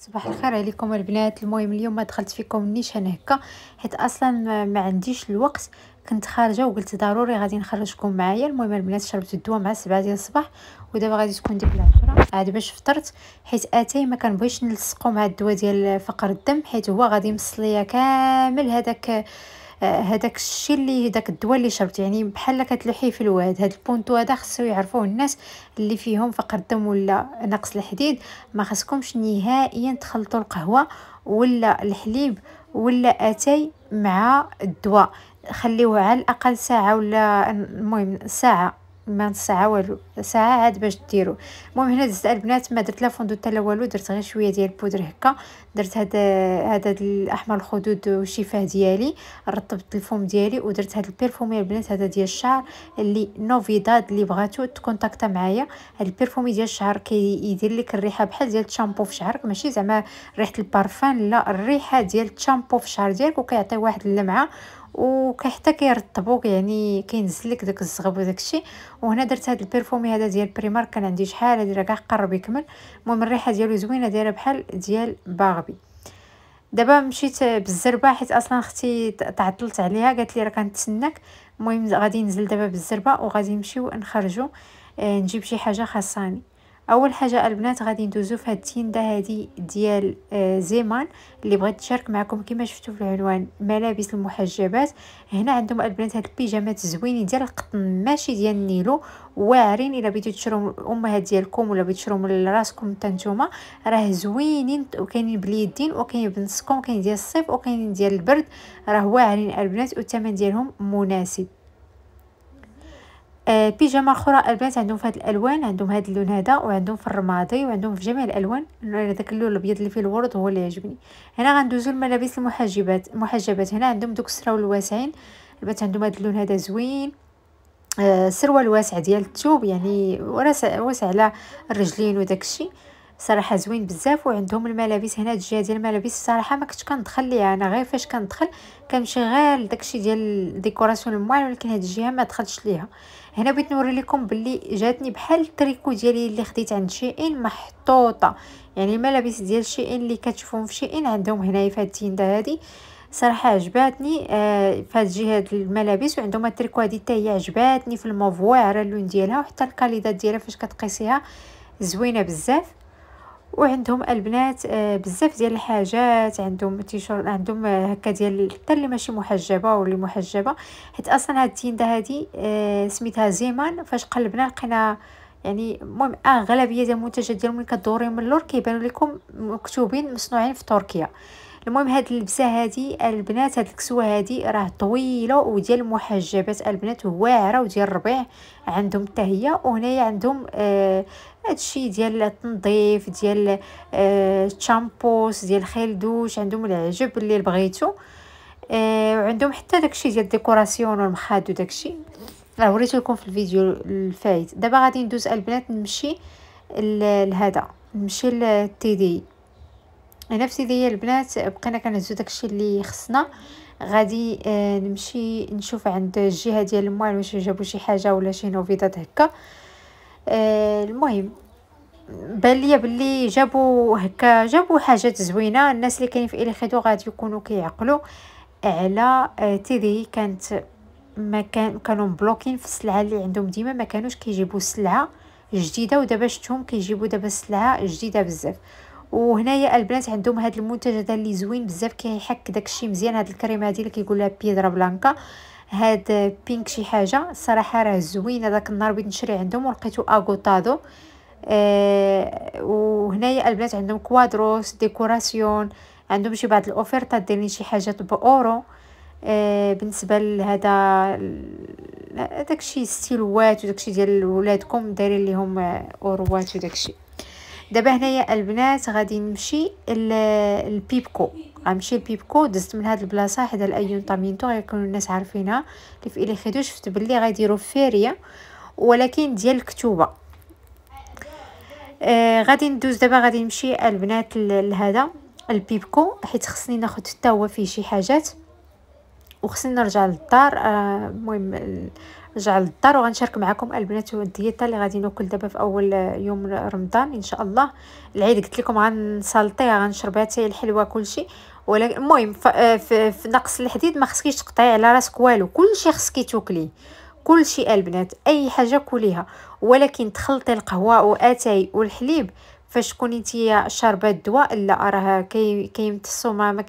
صباح نعم. الخير عليكم البنات المهم اليوم ما دخلت فيكم نيشان هكا حيت اصلا ما عنديش الوقت كنت خارجه وقلت ضروري غادي نخرجكم معايا المهم البنات شربت الدواء مع 7 ديال الصباح ودابا غادي تكون ديك العشرة عاد باش فطرت حيت اتاي ما كنبغيش نلصقو مع الدواء ديال فقر الدم حيت هو غادي يمص ليا كامل هذاك آه، هذاك الشيء اللي داك الدواء اللي شربت يعني بحال كتلوحيه في الواد هاد البونتو هذا خصو يعرفوه الناس اللي فيهم فقر الدم ولا نقص الحديد ما خصكمش نهائيا تخلطوا القهوه ولا الحليب ولا اتاي مع الدواء خليوه على الاقل ساعه ولا المهم ساعه ما نص ساعه والو ساعه عاد باش ديرو المهم هنا دزت البنات ما درت لا فوندو حتى لا والو درت غير شويه ديال البودر هكا درت هذا هذا الاحمر الخدود والشفاه ديالي رطبت الفوم ديالي ودرت هذا البيرفومي البنات هذا ديال الشعر اللي نوفيداد اللي بغاتو تكونتاكتا معايا هذا البيرفومي ديال الشعر كيدير لك الريحه بحال ديال الشامبو في شعرك ماشي زعما ريحه البارفان لا الريحه ديال الشامبو في شعر ديالك وكيعطي واحد اللمعه وكحتى كيرطبوك يعني كينزل لك داك الزغب وداك الشيء وهنا درت هذا البيرفومي هذا ديال بريمار كان عندي شحال هذه راه كاع قرب يكمل المهم الريحه ديالو زوينه دايره بحال ديال باغبي دابا مشيت بالزربه حيت اصلا اختي تعطلت عليها قالت لي راه كنتسناك المهم غادي ننزل دابا بالزربه وغادي نمشيو نخرجوا آه، نجيب شي حاجه خاصاني اول حاجه البنات غادي ندوزو في هاد التينده هادي ديال آه، زيمان اللي بغيت نشارك معكم كما شفتوا في العنوان ملابس المحجبات هنا عندهم البنات هاد البيجامات زوينين ديال القطن ماشي ديال النيلو واعرين الا بغيتو تشرو الامهات ديالكم ولا بغيتو تشرو من راسكم حتى نتوما راه زوينين وكاينين باليدين وكاينين بنصكم كاين ديال الصيف وكاينين ديال البرد راه واعرين البنات والثمن ديالهم مناسب بيجاما آه، بيجامه اخرى البنات عندهم في هاد الالوان عندهم هاد اللون هذا وعندهم في الرمادي وعندهم في جميع الالوان انا داك اللون الابيض اللي فيه الورد هو اللي يعجبني هنا غندوزو الملابس المحجبات المحجبات هنا عندهم دوك السراول الواسعين البنات عندهم هاد اللون هذا زوين آه، السروال الواسع ديال الثوب يعني واسع على الرجلين وداكشي صراحه زوين بزاف وعندهم الملابس هنا الجهه ديال الملابس صراحه ما كنتش كندخل ليها انا غير فاش كندخل كنمشي غير داكشي ديال ديكوراسيون الموال ولكن هاد الجهه ما دخلتش ليها هنا بغيت نوري لكم باللي جاتني بحال التريكو ديالي اللي خديت عند شيئين محطوطه يعني الملابس ديال شيئين اللي كتشوفهم في شيئين عندهم هنايا في هاد التينده هادي صراحه عجباتني آه فهاد هاد الملابس وعندهم التريكو هادي حتى هي عجباتني في الموف واعره اللون ديالها وحتى الكاليدات ديالها فاش كتقيسيها زوينه بزاف وعندهم البنات آه، بزاف ديال الحاجات عندهم تيشيرت عندهم هكا ديال حتى اللي ماشي محجبه واللي محجبه حيت اصلا هاد التينده هادي آه، سميتها زيمان فاش قلبنا لقينا يعني المهم اغلبيه ديال المنتجات ديالهم اللي كدوري من اللور كيبانوا لكم مكتوبين مصنوعين في تركيا المهم هاد اللبسه هادي البنات هاد الكسوه هادي راه طويله وديال محجبات البنات واعره وديال الربيع عندهم حتى هي وهنايا عندهم آه هادشي ديال التنظيف ديال آه الشامبوس ديال خيل دوش عندهم العجب اللي بغيتو آه وعندهم حتى داكشي ديال الديكوراسيون والمخاد وداكشي راه وريت لكم في الفيديو الفايت دابا غادي ندوز البنات نمشي لهذا نمشي للتي دي هنا في البنات بقينا كنهزو داكشي اللي خصنا غادي آه نمشي نشوف عند الجهه ديال الموال واش جابوا شي حاجه ولا شي نوفيدات هكا آه المهم بان ليا بلي جابوا هكا جابوا حاجات زوينه الناس اللي كاينين في اليخيدو غادي يكونوا كيعقلوا على آه تيدي كانت ما كان كانوا مبلوكين في السلعه اللي عندهم ديما ما كانوش كيجيبوا السلعه جديده ودابا شتهم كيجيبوا دابا السلعه جديده بزاف وهنايا البنات عندهم هاد المنتج هذا اللي زوين بزاف كيحك داكشي مزيان هاد الكريمه هذه اللي كيقول لها بيدرا بلانكا هاد بينك شي حاجه الصراحه راه زوين هذاك النهار بغيت نشري عندهم ولقيتو اغوطادو آه وهنايا البنات عندهم كوادروس ديكوراسيون عندهم شي بعض الاوفيرتات دايرين شي حاجات باورو آه بالنسبه لهذا داكشي ستيلوات وداكشي ديال ولادكم دايرين ليهم آه، اوروات وداكشي دابا هنايا البنات غادي نمشي البيبكو غنمشي لبيبكو دزت من هاد البلاصه حدا الايون طامينتو غيكونوا الناس عارفينها اللي في اليخيدو شفت بلي غيديروا فيريا ولكن ديال الكتوبه آه غادي ندوز دابا غادي نمشي البنات لهذا البيبكو حيت خصني ناخد حتى هو فيه شي حاجات وخصني نرجع للدار آه، المهم آه جعل للدار وغنشارك معكم البنات والديتا اللي غادي ناكل دابا في اول آه، يوم رمضان ان شاء الله العيد قلت لكم غنسلطيها غنشربها تاي الحلوه كلشي ولكن المهم في آه، نقص الحديد ما خصكيش تقطعي على راسك والو كلشي خصكي تاكلي كلشي البنات اي حاجه كليها ولكن تخلطي القهوه واتاي والحليب فاش تكوني انت شاربه الدواء لا راه كيمتصو ما ما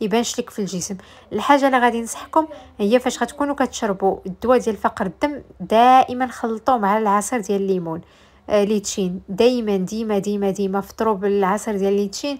كيبانش لك في الجسم الحاجه اللي غادي نصحكم هي فاش غتكونوا كتشربوا الدواء ديال فقر الدم دائما خلطوه مع العصير ديال الليمون آه ليتشين دائما ديما ديما ديما فطروا بالعصير ديال ليتشين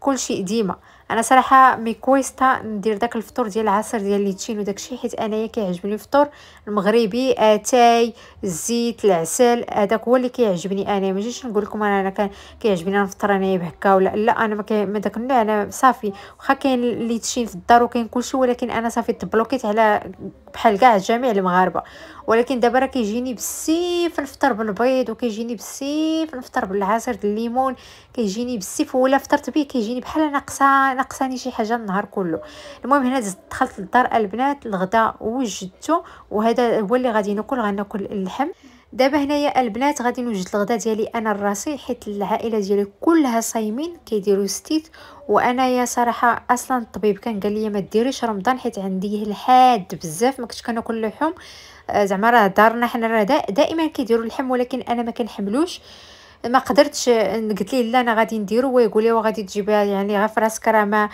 كل شيء ديما انا صراحه ميكويستا ندير داك الفطور ديال العصير ديال ليتشين وداكشي حيت انايا كيعجبني الفطور المغربي اتاي آه، الزيت العسل هذاك آه، هو اللي كيعجبني انا ما جيتش نقول لكم انا كان كيعجبني نفطر انايا بهكا ولا لا انا ما, ما داك النوع انا صافي واخا كاين ليتشين في الدار وكاين كلشي ولكن انا صافي تبلوكيت على بحال كاع جميع المغاربه ولكن دابا راه كيجيني بالسيف نفطر بالبيض وكيجيني بالسيف نفطر بالعصير ديال الليمون كيجيني بالسيف ولا فطرت به كيجيني بحال ناقصه ناقصاني شي حاجه النهار كله المهم هنا دخلت للدار البنات الغداء وجدته وهذا هو اللي غادي ناكل غناكل اللحم دابا هنايا البنات غادي نوجد الغدا ديالي انا الراسي حيت العائله ديالي كلها صايمين كيديروا ستيت وانايا صراحه اصلا الطبيب كان قال لي ما ديريش رمضان حيت عندي الحاد بزاف ما كنتش كناكل اللحوم آه، زعما راه دارنا حنا راه دائما كيديروا اللحم ولكن انا ما كنحملوش ما قدرتش قلت ليه لا انا غادي نديرو ويقول لي وغادي تجيبها يعني غير فراسك راه ما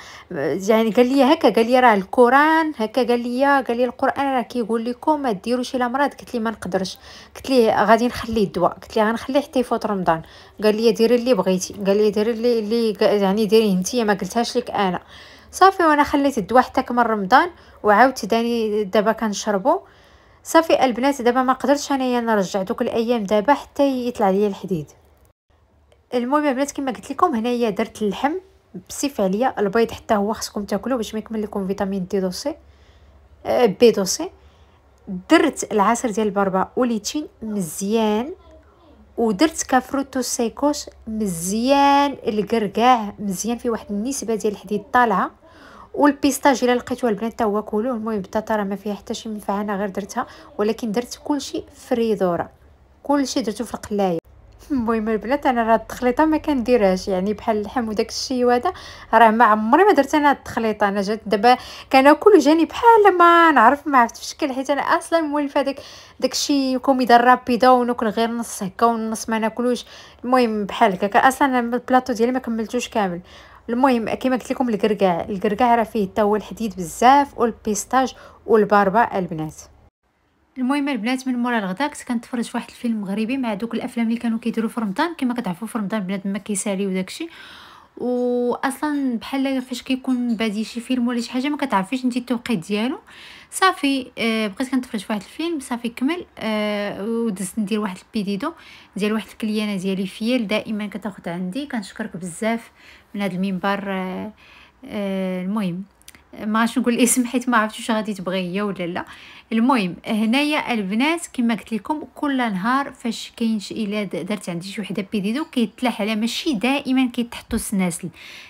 يعني قال لي هكا قال لي راه القران هكا قال لي قال لي القران راه كيقول لكم ما ديروش الى مرض قلت ليه ما نقدرش قلت ليه غادي نخلي الدواء قلت ليه غنخليه حتى يفوت رمضان قال لي ديري اللي بغيتي قال لي ديري اللي, اللي يعني ديريه انت ما قلتهاش لك انا صافي وانا خليت الدواء حتى كمل رمضان وعاودت داني دابا كنشربو صافي البنات دابا ما قدرتش انايا نرجع دوك الايام دابا حتى يطلع ليا الحديد المهم البنات كما قلت لكم هنايا درت اللحم بصفه عليا البيض حتى هو خصكم تاكلوه باش ما يكمل لكم فيتامين دي دوسي أه بي دوسي درت العصير ديال البربه وليتين مزيان ودرت كافروتو سيكوس مزيان القرقاع مزيان فيه واحد النسبه ديال الحديد طالعه والبيستاج الا لقيتوه البنات تا هو كولوه المهم البطاطا راه ما فيها حتى شي منفعه انا غير درتها ولكن درت كلشي في الريدوره كلشي درتو في القلايه المهم البنات انا راه التخليطه ما كنديرهاش يعني بحال اللحم وداك الشيء وهذا راه ما عمري ما درت انا التخليطه انا جات دابا كناكل وجاني بحال ما نعرف ما عرفت الشكل حيت انا اصلا مولفه داك داك الشيء كوميدا الرابيده وناكل غير نص هكا ونص ما ناكلوش المهم بحال هكا اصلا البلاطو ديالي ما كملتوش كامل المهم كما قلت لكم الكركاع الكركاع راه فيه حتى هو الحديد بزاف والبيستاج والباربا البنات المهم البنات من مورا الغدا كنت كنتفرج فواحد الفيلم مغربي مع دوك الافلام اللي كانوا كيديروا في رمضان كما كتعرفوا في رمضان بنادم ما كيسالي وداكشي واصلا بحال فاش كيكون بادي شي فيلم ولا شي حاجه ما كتعرفيش انت التوقيت ديالو صافي آه بقيت كنتفرج في واحد الفيلم صافي كمل آه ودزت ندير واحد البيديدو ديال واحد الكليانه ديالي فيل دائما كتاخد عندي كنشكرك بزاف من هذا المنبر آه آه المهم ما عرفتش نقول الاسم حيت ما عرفتش واش غادي تبغي هي ولا لا المهم هنايا البنات كما قلت لكم كل نهار فاش كاين شي الا درت عندي شي وحده بيديدو كيتلاح على ماشي دائما كيتحطوا السناسل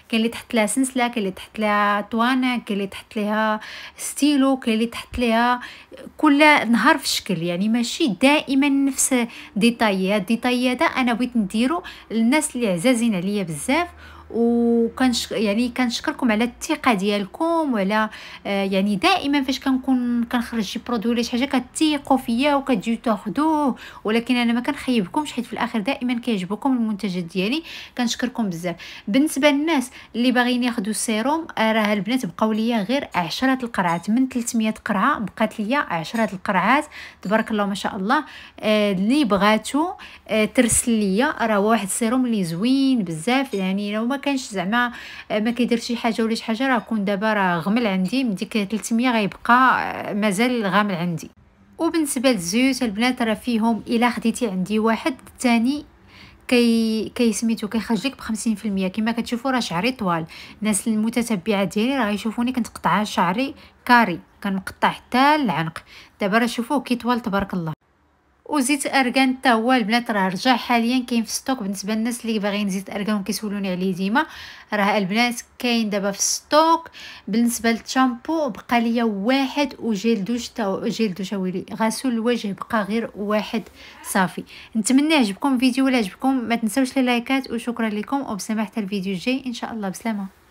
كاين اللي تحط لها سنسله كاين اللي تحط لها طوانه كاين اللي تحط لها ستيلو كاين اللي تحط لها كل نهار في شكل يعني ماشي دائما نفس ديطاي هاد الديطاي هذا انا بغيت نديرو للناس اللي عزازين عليا بزاف وكنش يعني كنشكركم على الثقه ديالكم وعلى آه، يعني دائما فاش كنكون كنخرج شي برودوي ولا شي حاجه كتيقوا فيا وكتجيو تاخذوه ولكن انا ما كنخيبكمش حيت في الاخر دائما كيعجبكم المنتجات ديالي كنشكركم بزاف بالنسبه للناس اللي باغيين ياخذوا السيروم آه، راه البنات بقاو ليا غير 10 القرعات من 300 قرعه بقات ليا 10 القرعات تبارك الله ما شاء الله آه، اللي بغاتو ترسل ليا راه واحد السيروم اللي زوين بزاف يعني لو وما كانش زعما آه، ما كيدير شي حاجه ولا شي حاجه راه كون دابا راه غمل عندي من ديك 300 غيبقى آه، مازال غامل عندي وبالنسبه للزيوت البنات راه فيهم الا خديتي عندي واحد الثاني كي كي سميتو كيخرجك ب بخمسين في المية كما كتشوفوا راه شعري طوال الناس المتتبعه ديالي راه يشوفوني كنت قطعه شعري كاري كنقطع حتى العنق دابا راه شوفوه كي طوال تبارك الله وزيت الارغان حتى هو البنات راه رجع حاليا كاين في ستوك بالنسبه للناس اللي باغيين زيت الارغان وكيسولوني عليه ديما راه البنات كاين دابا في ستوك بالنسبه للشامبو بقى ليا واحد وجيل دوش تا جيل دوش اويلي غسول الوجه بقى غير واحد صافي نتمنى عجبكم الفيديو ولا عجبكم ما تنساوش لي لايكات وشكرا لكم وبسمحت حتى الفيديو الجاي ان شاء الله بسلامه